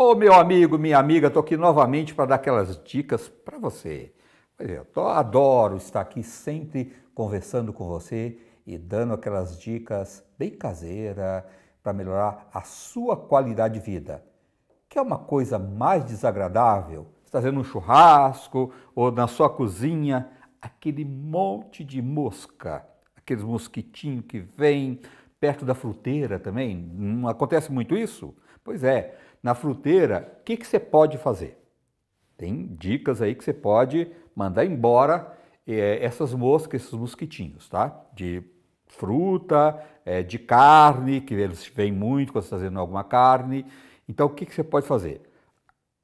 Ô oh, meu amigo, minha amiga, estou aqui novamente para dar aquelas dicas para você. É, eu tô, adoro estar aqui sempre conversando com você e dando aquelas dicas bem caseira para melhorar a sua qualidade de vida. Que é uma coisa mais desagradável? Você está fazendo um churrasco ou na sua cozinha, aquele monte de mosca, aqueles mosquitinhos que vêm perto da fruteira também. Não acontece muito isso? Pois é na fruteira, o que, que você pode fazer? Tem dicas aí que você pode mandar embora é, essas moscas, esses mosquitinhos, tá? De fruta, é, de carne, que eles vêm muito quando você está fazendo alguma carne. Então, o que, que você pode fazer?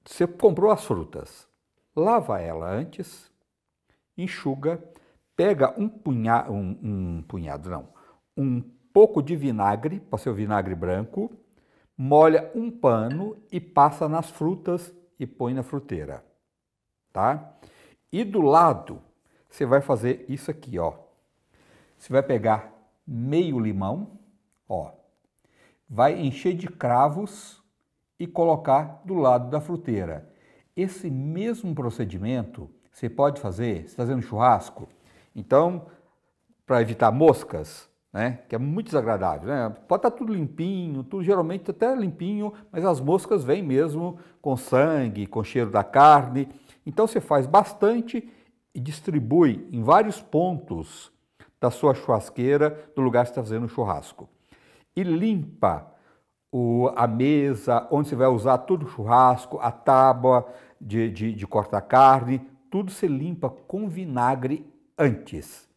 Você comprou as frutas, lava ela antes, enxuga, pega um, punhado, um, um punhado, não, um pouco de vinagre, pode ser o vinagre branco, molha um pano e passa nas frutas e põe na fruteira, tá? E do lado, você vai fazer isso aqui, ó. Você vai pegar meio limão, ó. Vai encher de cravos e colocar do lado da fruteira. Esse mesmo procedimento você pode fazer, você está fazendo churrasco. Então, para evitar moscas, né? Que é muito desagradável, né? Pode estar tá tudo limpinho, tudo geralmente até limpinho, mas as moscas vêm mesmo com sangue, com cheiro da carne. Então você faz bastante e distribui em vários pontos da sua churrasqueira, do lugar que está fazendo o churrasco. E limpa o, a mesa, onde você vai usar todo o churrasco, a tábua de, de, de cortar carne, tudo se limpa com vinagre antes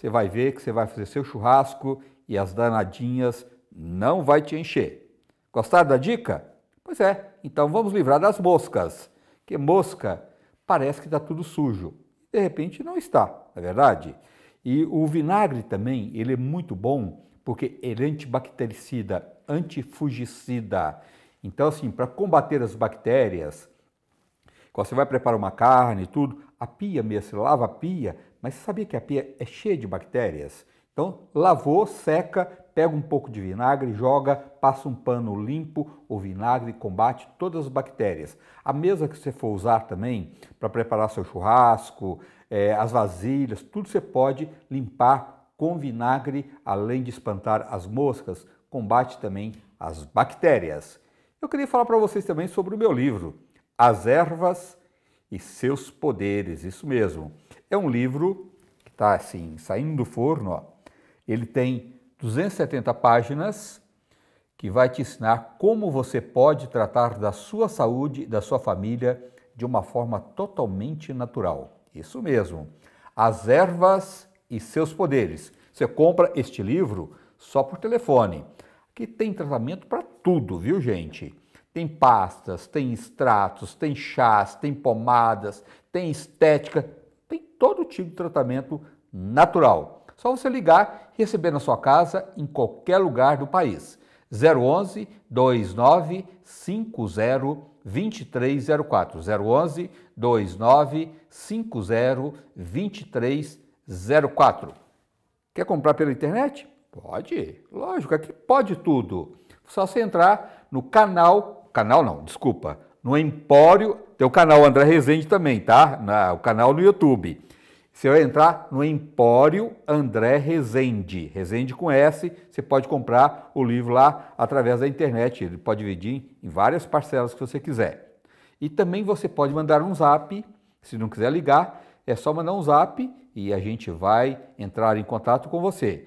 você vai ver que você vai fazer seu churrasco e as danadinhas não vai te encher. Gostaram da dica? Pois é, então vamos livrar das moscas. Que mosca parece que está tudo sujo. De repente não está, na é verdade. E o vinagre também, ele é muito bom porque ele é antibactericida, antifugicida. Então assim, para combater as bactérias, quando você vai preparar uma carne e tudo, a pia mesmo, você lava a pia, mas você sabia que a pia é cheia de bactérias? Então, lavou, seca, pega um pouco de vinagre, joga, passa um pano limpo, o vinagre combate todas as bactérias. A mesa que você for usar também para preparar seu churrasco, é, as vasilhas, tudo você pode limpar com vinagre, além de espantar as moscas, combate também as bactérias. Eu queria falar para vocês também sobre o meu livro, As Ervas e seus poderes. Isso mesmo. É um livro que está assim, saindo do forno. Ó. Ele tem 270 páginas que vai te ensinar como você pode tratar da sua saúde, e da sua família, de uma forma totalmente natural. Isso mesmo. As ervas e seus poderes. Você compra este livro só por telefone. Aqui tem tratamento para tudo, viu, gente? Tem pastas, tem extratos, tem chás, tem pomadas, tem estética, tem todo tipo de tratamento natural. Só você ligar e receber na sua casa em qualquer lugar do país. 011 29 2304. 011 29 2304. Quer comprar pela internet? Pode, lógico, aqui pode tudo. Só você entrar no canal canal não, desculpa, no Empório, tem o canal André Rezende também, tá? Na, o canal no YouTube. Você vai entrar no Empório André Rezende, Rezende com S, você pode comprar o livro lá através da internet, ele pode dividir em várias parcelas que você quiser. E também você pode mandar um zap, se não quiser ligar, é só mandar um zap e a gente vai entrar em contato com você.